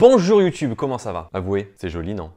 Bonjour YouTube, comment ça va Avouez, c'est joli, non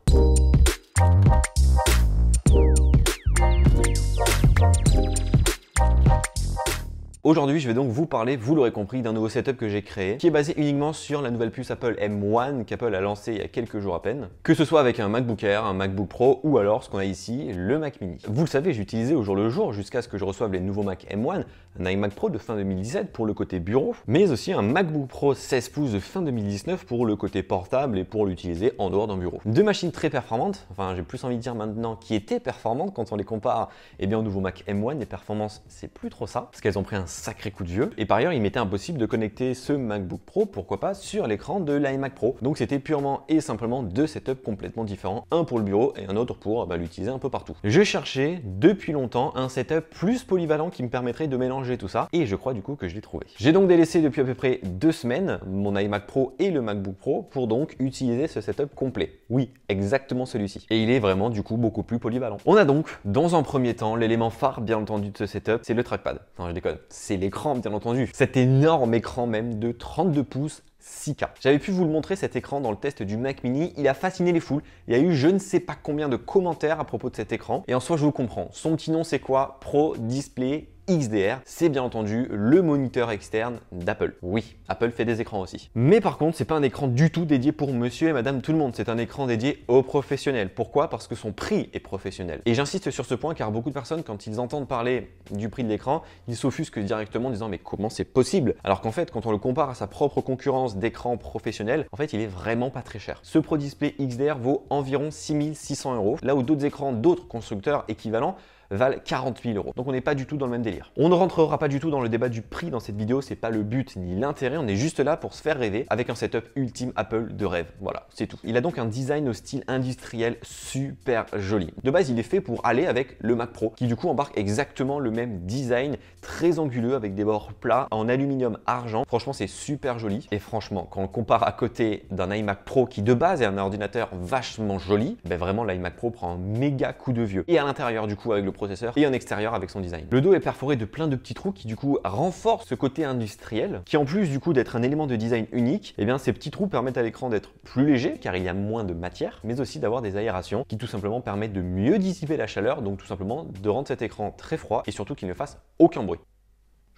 Aujourd'hui, je vais donc vous parler, vous l'aurez compris, d'un nouveau setup que j'ai créé, qui est basé uniquement sur la nouvelle puce Apple M1 qu'Apple a lancée il y a quelques jours à peine, que ce soit avec un MacBook Air, un MacBook Pro ou alors ce qu'on a ici, le Mac Mini. Vous le savez, j'utilisais au jour le jour jusqu'à ce que je reçoive les nouveaux Mac M1, un iMac Pro de fin 2017 pour le côté bureau, mais aussi un MacBook Pro 16 pouces de fin 2019 pour le côté portable et pour l'utiliser en dehors d'un bureau. Deux machines très performantes, enfin j'ai plus envie de dire maintenant qui étaient performantes quand on les compare eh bien, au nouveau Mac M1, les performances c'est plus trop ça, parce qu'elles ont pris un sacré coup de vieux. Et par ailleurs, il m'était impossible de connecter ce MacBook Pro, pourquoi pas, sur l'écran de l'iMac Pro. Donc c'était purement et simplement deux setups complètement différents, un pour le bureau et un autre pour bah, l'utiliser un peu partout. Je cherchais depuis longtemps un setup plus polyvalent qui me permettrait de mélanger tout ça, et je crois du coup que je l'ai trouvé. J'ai donc délaissé depuis à peu près deux semaines mon iMac Pro et le MacBook Pro pour donc utiliser ce setup complet. Oui, exactement celui-ci. Et il est vraiment du coup beaucoup plus polyvalent. On a donc dans un premier temps l'élément phare bien entendu de ce setup, c'est le trackpad. Non, je déconne c'est l'écran bien entendu. Cet énorme écran même de 32 pouces 6K. J'avais pu vous le montrer cet écran dans le test du Mac Mini, il a fasciné les foules, il y a eu je ne sais pas combien de commentaires à propos de cet écran, et en soi je vous comprends, son petit nom c'est quoi Pro Display XDR, c'est bien entendu le moniteur externe d'Apple. Oui, Apple fait des écrans aussi. Mais par contre, c'est pas un écran du tout dédié pour monsieur et madame tout le monde, c'est un écran dédié aux professionnels. Pourquoi Parce que son prix est professionnel. Et j'insiste sur ce point car beaucoup de personnes, quand ils entendent parler du prix de l'écran, ils s'offusquent directement en disant mais comment c'est possible Alors qu'en fait, quand on le compare à sa propre concurrence d'écran professionnel, en fait, il est vraiment pas très cher. Ce Pro Display XDR vaut environ 6600 euros, là où d'autres écrans d'autres constructeurs équivalents valent 40 000 euros. Donc on n'est pas du tout dans le même délire. On ne rentrera pas du tout dans le débat du prix dans cette vidéo, c'est pas le but ni l'intérêt, on est juste là pour se faire rêver avec un setup ultime Apple de rêve. Voilà, c'est tout. Il a donc un design au style industriel super joli. De base, il est fait pour aller avec le Mac Pro qui du coup embarque exactement le même design très anguleux avec des bords plats en aluminium argent. Franchement, c'est super joli et franchement, quand on compare à côté d'un iMac Pro qui de base est un ordinateur vachement joli, ben vraiment l'iMac Pro prend un méga coup de vieux. Et à l'intérieur du coup avec le processeur et en extérieur avec son design. Le dos est perforé de plein de petits trous qui du coup renforcent ce côté industriel qui en plus du coup d'être un élément de design unique, et eh bien ces petits trous permettent à l'écran d'être plus léger car il y a moins de matière mais aussi d'avoir des aérations qui tout simplement permettent de mieux dissiper la chaleur donc tout simplement de rendre cet écran très froid et surtout qu'il ne fasse aucun bruit.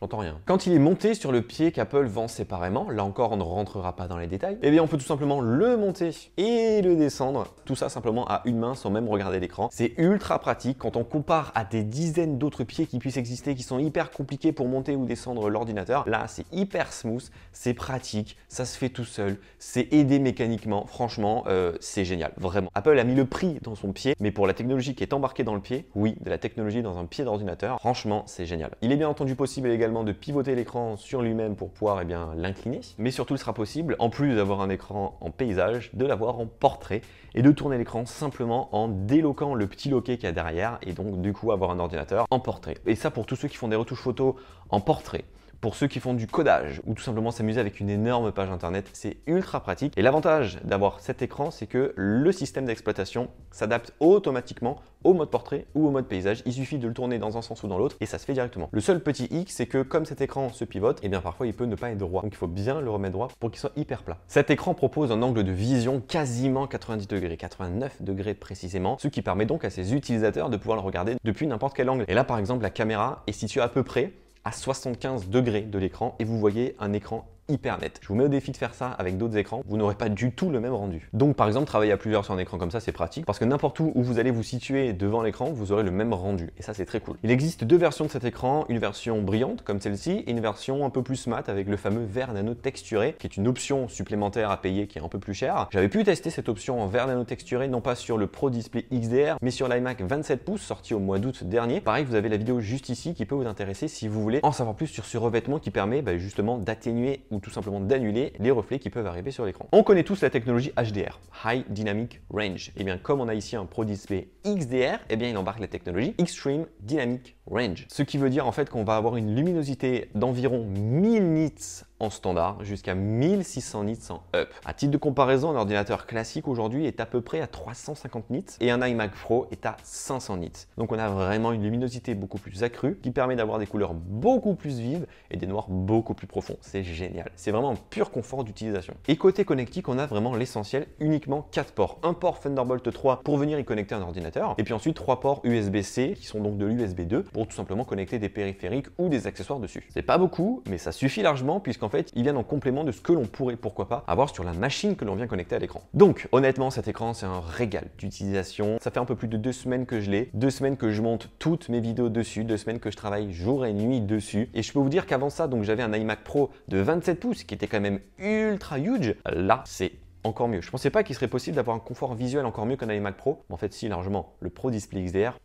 J'entends rien. Quand il est monté sur le pied qu'Apple vend séparément, là encore on ne rentrera pas dans les détails, eh bien on peut tout simplement le monter et le descendre, tout ça simplement à une main sans même regarder l'écran. C'est ultra pratique quand on compare à des dizaines d'autres pieds qui puissent exister, qui sont hyper compliqués pour monter ou descendre l'ordinateur. Là c'est hyper smooth, c'est pratique, ça se fait tout seul, c'est aidé mécaniquement, franchement euh, c'est génial, vraiment. Apple a mis le prix dans son pied, mais pour la technologie qui est embarquée dans le pied, oui, de la technologie dans un pied d'ordinateur, franchement c'est génial. Il est bien entendu possible également de pivoter l'écran sur lui-même pour pouvoir eh l'incliner. Mais surtout, il sera possible, en plus d'avoir un écran en paysage, de l'avoir en portrait et de tourner l'écran simplement en déloquant le petit loquet qu'il y a derrière et donc du coup avoir un ordinateur en portrait. Et ça pour tous ceux qui font des retouches photos en portrait pour ceux qui font du codage ou tout simplement s'amuser avec une énorme page internet, c'est ultra pratique. Et l'avantage d'avoir cet écran, c'est que le système d'exploitation s'adapte automatiquement au mode portrait ou au mode paysage. Il suffit de le tourner dans un sens ou dans l'autre et ça se fait directement. Le seul petit hic, c'est que comme cet écran se pivote, et eh bien parfois il peut ne pas être droit. Donc il faut bien le remettre droit pour qu'il soit hyper plat. Cet écran propose un angle de vision quasiment 90 degrés, 89 degrés précisément, ce qui permet donc à ses utilisateurs de pouvoir le regarder depuis n'importe quel angle. Et là par exemple, la caméra est située à peu près 75 degrés de l'écran et vous voyez un écran hyper net. Je vous mets au défi de faire ça avec d'autres écrans, vous n'aurez pas du tout le même rendu. Donc par exemple, travailler à plusieurs sur un écran comme ça, c'est pratique parce que n'importe où où vous allez vous situer devant l'écran, vous aurez le même rendu et ça c'est très cool. Il existe deux versions de cet écran, une version brillante comme celle-ci et une version un peu plus mat avec le fameux verre nano texturé qui est une option supplémentaire à payer qui est un peu plus cher J'avais pu tester cette option en verre nano texturé non pas sur le Pro Display XDR mais sur l'iMac 27 pouces sorti au mois d'août dernier. Pareil, vous avez la vidéo juste ici qui peut vous intéresser si vous voulez en savoir plus sur ce revêtement qui permet bah, justement d'atténuer ou tout simplement d'annuler les reflets qui peuvent arriver sur l'écran. On connaît tous la technologie HDR, High Dynamic Range. Et eh bien comme on a ici un Pro Display XDR, et eh bien il embarque la technologie Extreme Dynamic Range. Ce qui veut dire en fait qu'on va avoir une luminosité d'environ 1000 nits en standard jusqu'à 1600 nits en up. A titre de comparaison, un ordinateur classique aujourd'hui est à peu près à 350 nits et un iMac Pro est à 500 nits. Donc on a vraiment une luminosité beaucoup plus accrue qui permet d'avoir des couleurs beaucoup plus vives et des noirs beaucoup plus profonds. C'est génial. C'est vraiment un pur confort d'utilisation. Et côté connectique, on a vraiment l'essentiel, uniquement 4 ports. Un port Thunderbolt 3 pour venir y connecter un ordinateur et puis ensuite 3 ports USB-C qui sont donc de l'USB 2 pour tout simplement connecter des périphériques ou des accessoires dessus. C'est pas beaucoup, mais ça suffit largement puisqu'en en fait, ils viennent en complément de ce que l'on pourrait, pourquoi pas, avoir sur la machine que l'on vient connecter à l'écran. Donc, honnêtement, cet écran, c'est un régal d'utilisation. Ça fait un peu plus de deux semaines que je l'ai, deux semaines que je monte toutes mes vidéos dessus, deux semaines que je travaille jour et nuit dessus. Et je peux vous dire qu'avant ça, donc j'avais un iMac Pro de 27 pouces qui était quand même ultra huge. Là, c'est encore mieux. Je pensais pas qu'il serait possible d'avoir un confort visuel encore mieux qu'un iMac Pro. Mais en fait, si, largement. Le Pro Display XDR,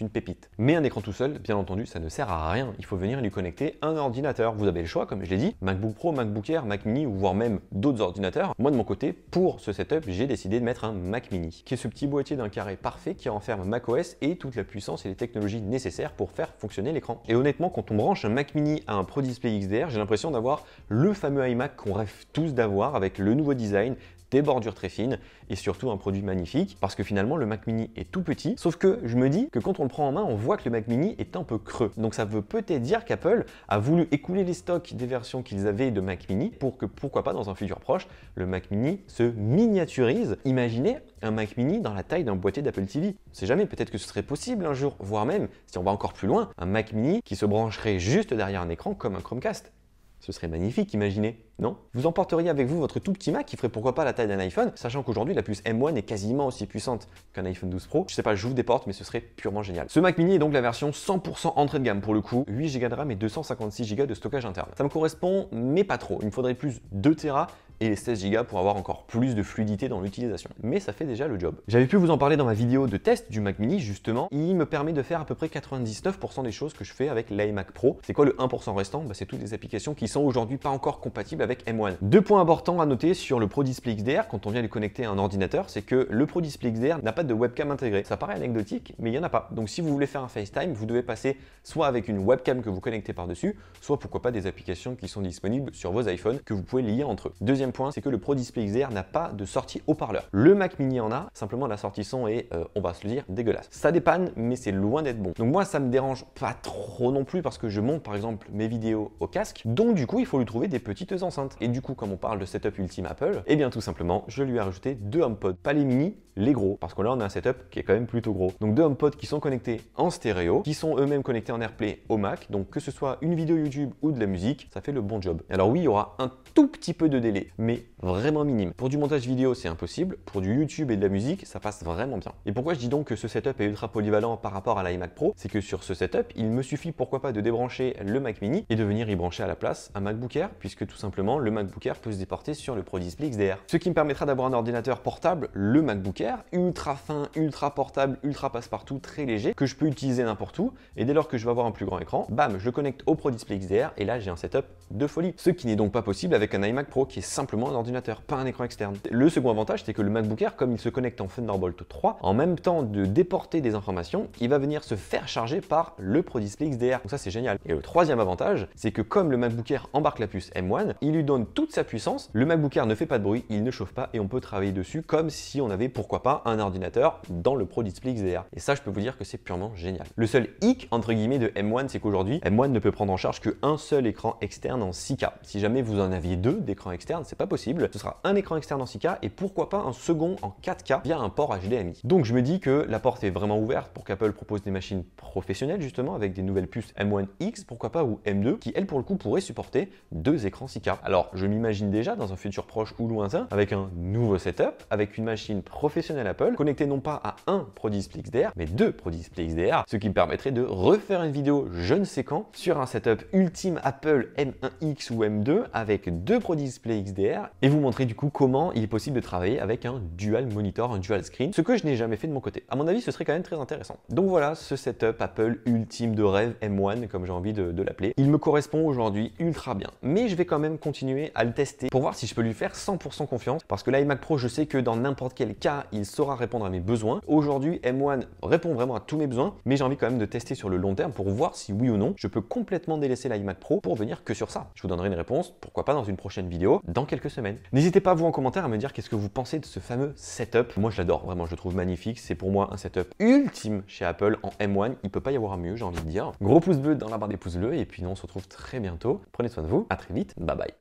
une pépite. Mais un écran tout seul, bien entendu, ça ne sert à rien. Il faut venir lui connecter un ordinateur. Vous avez le choix, comme je l'ai dit, MacBook Pro, MacBook Air, Mac Mini ou voire même d'autres ordinateurs. Moi, de mon côté, pour ce setup, j'ai décidé de mettre un Mac Mini, qui est ce petit boîtier d'un carré parfait qui renferme macOS et toute la puissance et les technologies nécessaires pour faire fonctionner l'écran. Et honnêtement, quand on branche un Mac Mini à un Pro Display XDR, j'ai l'impression d'avoir le fameux iMac qu'on rêve tous d'avoir avec le nouveau design, des bordures très fines et surtout un produit magnifique parce que finalement le Mac Mini est tout petit. Sauf que je me dis que quand on le prend en main, on voit que le Mac Mini est un peu creux. Donc ça veut peut-être dire qu'Apple a voulu écouler les stocks des versions qu'ils avaient de Mac Mini pour que pourquoi pas dans un futur proche, le Mac Mini se miniaturise. Imaginez un Mac Mini dans la taille d'un boîtier d'Apple TV. On sait jamais, peut-être que ce serait possible un jour, voire même, si on va encore plus loin, un Mac Mini qui se brancherait juste derrière un écran comme un Chromecast. Ce serait magnifique, imaginez non Vous emporteriez avec vous votre tout petit Mac qui ferait pourquoi pas la taille d'un iPhone, sachant qu'aujourd'hui la puce M1 est quasiment aussi puissante qu'un iPhone 12 Pro. Je sais pas, j'ouvre des portes, mais ce serait purement génial. Ce Mac Mini est donc la version 100% entrée de gamme pour le coup, 8 Go de RAM et 256 Go de stockage interne. Ça me correspond, mais pas trop. Il me faudrait plus 2 Tera et les 16 Go pour avoir encore plus de fluidité dans l'utilisation. Mais ça fait déjà le job. J'avais pu vous en parler dans ma vidéo de test du Mac Mini justement. Il me permet de faire à peu près 99% des choses que je fais avec l'iMac Pro. C'est quoi le 1% restant bah, C'est toutes les applications qui sont aujourd'hui pas encore compatibles M1. Deux points importants à noter sur le Pro Display XDR quand on vient le connecter à un ordinateur, c'est que le Pro Display XDR n'a pas de webcam intégrée. Ça paraît anecdotique, mais il n'y en a pas. Donc si vous voulez faire un FaceTime, vous devez passer soit avec une webcam que vous connectez par-dessus, soit pourquoi pas des applications qui sont disponibles sur vos iPhones que vous pouvez lier entre eux. Deuxième point, c'est que le Pro Display XDR n'a pas de sortie haut-parleur. Le Mac Mini en a, simplement la sortie son est, euh, on va se le dire, dégueulasse. Ça dépanne, mais c'est loin d'être bon. Donc moi, ça me dérange pas trop non plus parce que je monte par exemple mes vidéos au casque, donc du coup, il faut lui trouver des petites enceintes et du coup, comme on parle de setup ultime Apple, eh bien tout simplement, je lui ai rajouté deux HomePod, pas les mini, les gros, parce que là on a un setup qui est quand même plutôt gros. Donc deux HomePod qui sont connectés en stéréo, qui sont eux-mêmes connectés en AirPlay au Mac, donc que ce soit une vidéo YouTube ou de la musique, ça fait le bon job. Alors oui, il y aura un tout petit peu de délai, mais vraiment minime. Pour du montage vidéo, c'est impossible. Pour du YouTube et de la musique, ça passe vraiment bien. Et pourquoi je dis donc que ce setup est ultra polyvalent par rapport à l'iMac Pro C'est que sur ce setup, il me suffit pourquoi pas de débrancher le Mac Mini et de venir y brancher à la place un MacBook Air, puisque tout simplement le MacBook Air peut se déporter sur le Pro Display XDR. Ce qui me permettra d'avoir un ordinateur portable, le MacBook Air, ultra fin, ultra portable, ultra passe-partout, très léger, que je peux utiliser n'importe où. Et dès lors que je vais avoir un plus grand écran, bam, je connecte au Pro Display XDR et là j'ai un setup de folie. Ce qui n'est donc pas possible avec un iMac Pro qui est simplement un ordinateur, pas un écran externe. Le second avantage, c'est que le MacBook Air, comme il se connecte en Thunderbolt 3, en même temps de déporter des informations, il va venir se faire charger par le Pro Display XDR. Donc ça c'est génial. Et le troisième avantage, c'est que comme le MacBook Air embarque la puce M1, il lui donne toute sa puissance, le MacBook Air ne fait pas de bruit, il ne chauffe pas et on peut travailler dessus comme si on avait pourquoi pas un ordinateur dans le Pro Display XDR. Et ça, je peux vous dire que c'est purement génial. Le seul hic, entre guillemets, de M1, c'est qu'aujourd'hui, M1 ne peut prendre en charge qu'un seul écran externe en 6K. Si jamais vous en aviez deux d'écran externe, c'est pas possible. Ce sera un écran externe en 6K et pourquoi pas un second en 4K via un port HDMI. Donc je me dis que la porte est vraiment ouverte pour qu'Apple propose des machines professionnelles justement avec des nouvelles puces M1X, pourquoi pas, ou M2, qui elles pour le coup pourraient supporter deux écrans 6K. Alors je m'imagine déjà dans un futur proche ou lointain avec un nouveau setup, avec une machine professionnelle à Apple, connecté non pas à un Pro Display XDR, mais deux Pro Display XDR, ce qui me permettrait de refaire une vidéo je ne sais quand sur un setup ultime Apple M1X ou M2 avec deux Pro Display XDR et vous montrer du coup comment il est possible de travailler avec un dual monitor, un dual screen, ce que je n'ai jamais fait de mon côté. À mon avis, ce serait quand même très intéressant. Donc voilà ce setup Apple ultime de rêve M1 comme j'ai envie de, de l'appeler. Il me correspond aujourd'hui ultra bien, mais je vais quand même continuer à le tester pour voir si je peux lui faire 100% confiance parce que l'iMac Pro, je sais que dans n'importe quel cas, il saura répondre à mes besoins. Aujourd'hui, M1 répond vraiment à tous mes besoins, mais j'ai envie quand même de tester sur le long terme pour voir si oui ou non, je peux complètement délaisser l'iMac Pro pour venir que sur ça. Je vous donnerai une réponse, pourquoi pas dans une prochaine vidéo, dans quelques semaines. N'hésitez pas, vous, en commentaire, à me dire qu'est-ce que vous pensez de ce fameux setup. Moi, je l'adore, vraiment, je le trouve magnifique. C'est pour moi un setup ultime chez Apple en M1. Il peut pas y avoir un mieux, j'ai envie de dire. Gros pouce bleu dans la barre des pouces bleus, et puis nous, on se retrouve très bientôt. Prenez soin de vous, à très vite, bye bye.